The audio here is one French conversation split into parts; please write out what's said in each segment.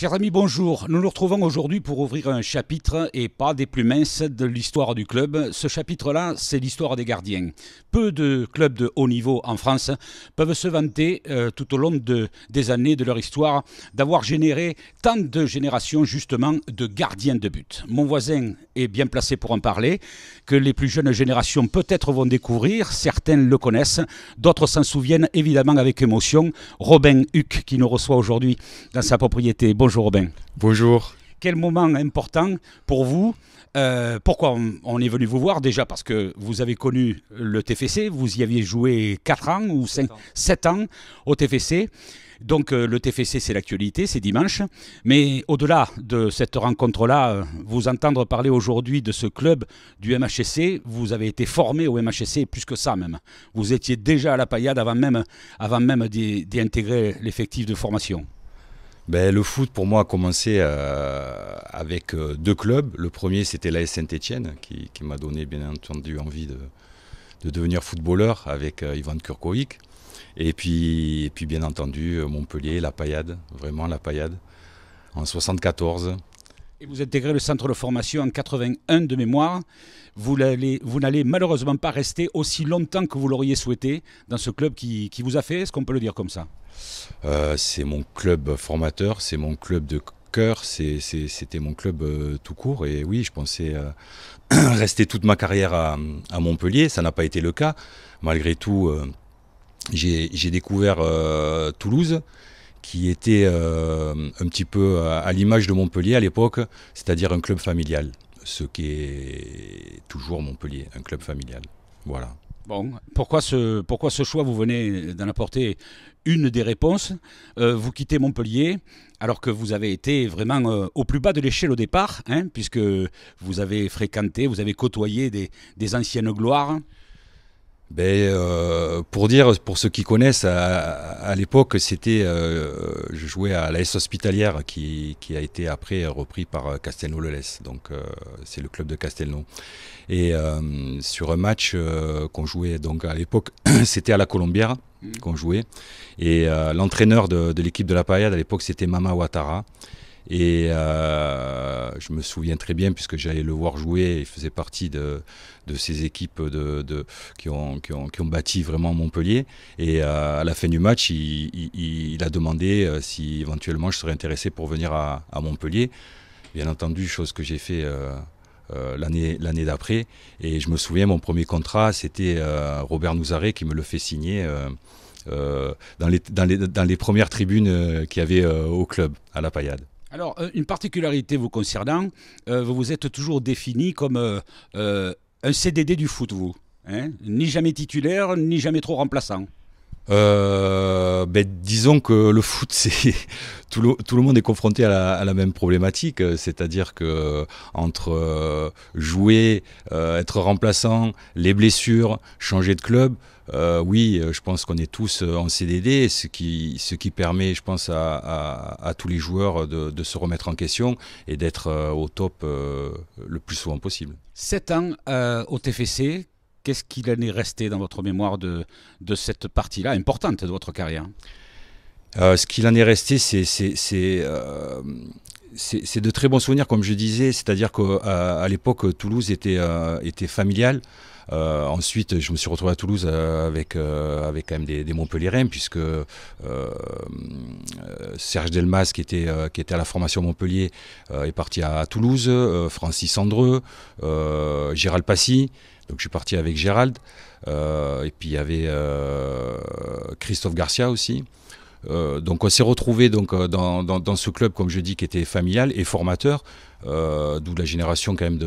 Chers amis, bonjour. Nous nous retrouvons aujourd'hui pour ouvrir un chapitre et pas des plus minces de l'histoire du club. Ce chapitre-là, c'est l'histoire des gardiens. Peu de clubs de haut niveau en France peuvent se vanter euh, tout au long des années de leur histoire d'avoir généré tant de générations justement de gardiens de but. Mon voisin est bien placé pour en parler, que les plus jeunes générations peut-être vont découvrir, certains le connaissent, d'autres s'en souviennent évidemment avec émotion. Robin Huck qui nous reçoit aujourd'hui dans sa propriété. Robin. Bonjour. Quel moment important pour vous euh, pourquoi on, est venu vous voir Déjà parce que vous avez connu le TFC, vous y aviez joué 4 ans ou 7 ans, au TFC. Donc euh, le TFC, c'est l'actualité, c'est dimanche. Mais au-delà de cette rencontre-là, euh, vous entendre parler aujourd'hui de ce club du MHSC, vous avez été formé au MHSC plus que ça même. Vous étiez déjà à la paillade avant même, avant même l'effectif de formation. Ben, le foot, pour moi, a commencé euh, avec euh, deux clubs. Le premier, c'était l'AS Saint-Etienne, qui, m'a donné, bien entendu, envie de, devenir footballeur avec euh, Ivan Kurkovic. Et puis, puis, bien entendu, Montpellier, la paillade, vraiment la paillade, en 1974. Et vous intégrez le centre de formation en 81 de mémoire. Vous n'allez malheureusement pas rester aussi longtemps que vous l'auriez souhaité dans ce club qui, vous a fait. Est-ce qu'on peut le dire comme ça euh, C'est mon club formateur, c'est mon club de cœur, c'était mon club euh, tout court. Et oui, je pensais euh, rester toute ma carrière à, à Montpellier. Ça n'a pas été le cas. Malgré tout, j'ai découvert Toulouse qui était euh, un petit peu euh, à l'image de Montpellier à l'époque, c'est-à-dire un club familial, ce qui est toujours Montpellier, un club familial. Voilà. Bon, pourquoi ce, pourquoi ce choix Vous venez d'en apporter une des réponses. Euh, vous quittez Montpellier alors que vous avez été vraiment au plus bas de l'échelle au départ, hein, puisque vous avez fréquenté, vous avez côtoyé des, des anciennes gloires. Ben, euh, pour dire, pour ceux qui connaissent, à, à l'époque, c'était, euh, je jouais à la S hospitalière qui, a été après repris par euh, castelnau le Donc, euh, c'est le club de Castelnau. Et sur un match qu'on jouait, donc à l'époque, c'était à la Colombière mmh. qu'on jouait. Et l'entraîneur de, l'équipe de la Paillade à l'époque, c'était Mama Ouattara. Et euh, je me souviens très bien, puisque j'allais le voir jouer, il faisait partie de, de ces équipes de, de qui, ont, qui, ont, qui, ont, bâti vraiment Montpellier. Et euh, à la fin du match, il, il, il, a demandé euh, si éventuellement je serais intéressé pour venir à, à Montpellier. Bien entendu, chose que j'ai fait. Euh, euh l'année l'année d'après. Et je me souviens, mon premier contrat, c'était euh, Robert Nouzaret qui me le fait signer euh, dans, les, dans, les, dans, les, premières tribunes qu'il y avait au club, à la Payade. Alors, euh, une particularité vous concernant, euh, vous vous êtes toujours défini comme euh, un CDD du foot, vous. Hein ni jamais titulaire, ni jamais trop remplaçant euh, ben, Disons que le foot, c'est tout, le, tout le monde est confronté à la, même problématique, euh, c'est-à-dire que entre euh, jouer, euh, être remplaçant, les blessures, changer de club. oui, je pense qu'on est tous en CDD, ce qui, ce qui permet, je pense, à, tous les joueurs de, de, se remettre en question et d'être au top le plus souvent possible. Sept ans au TFC, Qu'est-ce qu'il en est resté dans votre mémoire de, cette partie-là importante de votre carrière euh, Ce qu'il en est resté, euh, c'est c'est de très bons souvenirs, comme je disais. C'est-à-dire qu'à l'époque, Toulouse était, euh, était familiale. ensuite, je me suis retrouvé à Toulouse avec, avec quand même des, des puisque Serge Delmas, qui était, qui était à la formation Montpellier, est parti à, Toulouse. Francis Andreux, Gérald Passy. Donc je suis parti avec Gérald, euh, et puis il y avait euh, Christophe Garcia aussi. Euh, donc on s'est retrouvé donc dans, ce club comme je dis qui était familial et formateur, d'où la génération quand même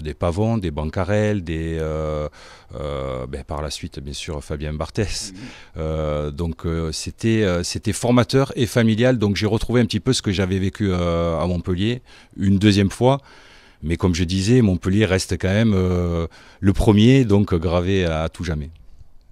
des Pavons, des Bancarel, des ben, par la suite bien sûr Fabien Barthès. Mm-hmm. donc c'était c'était formateur et familial. Donc j'ai retrouvé un petit peu ce que j'avais vécu à Montpellier une deuxième fois. Mais comme je disais, Montpellier reste quand même euh, le premier, donc gravé à tout jamais.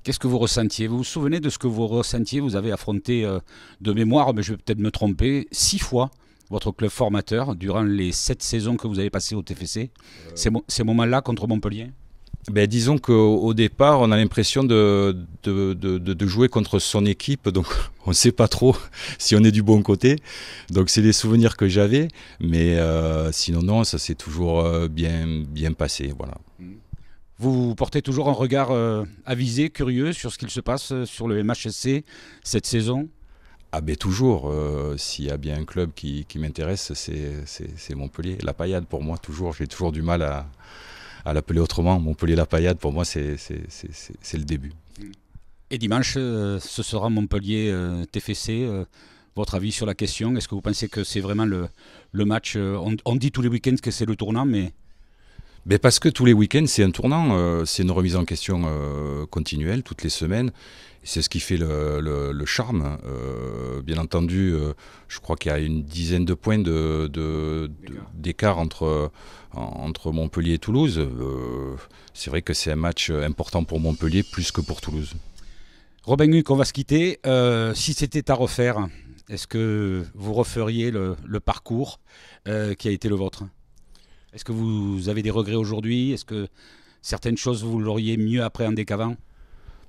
Qu'est-ce que vous ressentiez Vous vous souvenez de ce que vous ressentiez Vous avez affronté euh, de mémoire, mais je vais peut-être me tromper, six fois votre club formateur durant les sept saisons que vous avez passées au TFC. Euh. ces moments-là contre Montpellier ben, disons qu'au départ, on a l'impression de, de, de, jouer contre son équipe, donc on ne sait pas trop si on est du bon côté. Donc c'est des souvenirs que j'avais, mais euh, sinon non, ça s'est toujours euh, bien, bien passé. Voilà. Mmh. Vous portez toujours un regard euh, avisé, curieux sur ce qu'il se passe sur le MHSC cette saison ah ben toujours, s'il y a bien un club qui, qui m'intéresse, c'est Montpellier. La paillade pour moi, toujours, j'ai toujours du mal à, à l'appeler autrement, Montpellier-La Paillade, pour moi, c'est le début. Et dimanche, euh, ce sera Montpellier-TFC. Euh, euh, votre avis sur la question Est-ce que vous pensez que c'est vraiment le, match on, on dit tous les week-ends que c'est le tournant, mais mais ben, Parce que tous les week-ends, c'est un tournant, euh, c'est une remise en question euh, continuelle, toutes les semaines. C'est ce qui fait le, charme. Hein. Euh, bien entendu, je crois qu'il y a une dizaine de points d'écart entre, Montpellier et Toulouse. c'est vrai que c'est un match important pour Montpellier plus que pour Toulouse. Robin Huck, on va se quitter. si c'était à refaire, est-ce que vous referiez le parcours qui a été le vôtre est-ce que vous avez des regrets aujourd'hui Est-ce que certaines choses, vous l'auriez mieux appréhendé qu'avant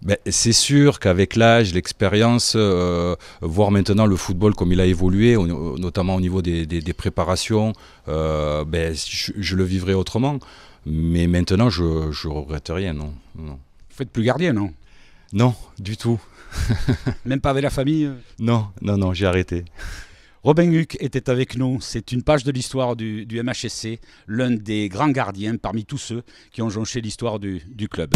ben, c'est sûr qu'avec l'âge, l'expérience, euh, voir maintenant le football comme il a évolué, notamment au niveau des, préparations, euh, ben, je, le vivrai autrement. Mais maintenant, je ne regrette rien, non, non. Vous faites plus gardien, non Non, du tout. Même pas avec la famille euh? Non, non, non, j'ai arrêté. Robin Huck était avec nous. C'est une page de l'histoire du, du, MHSC, l'un des grands gardiens parmi tous ceux qui ont jonché l'histoire du club.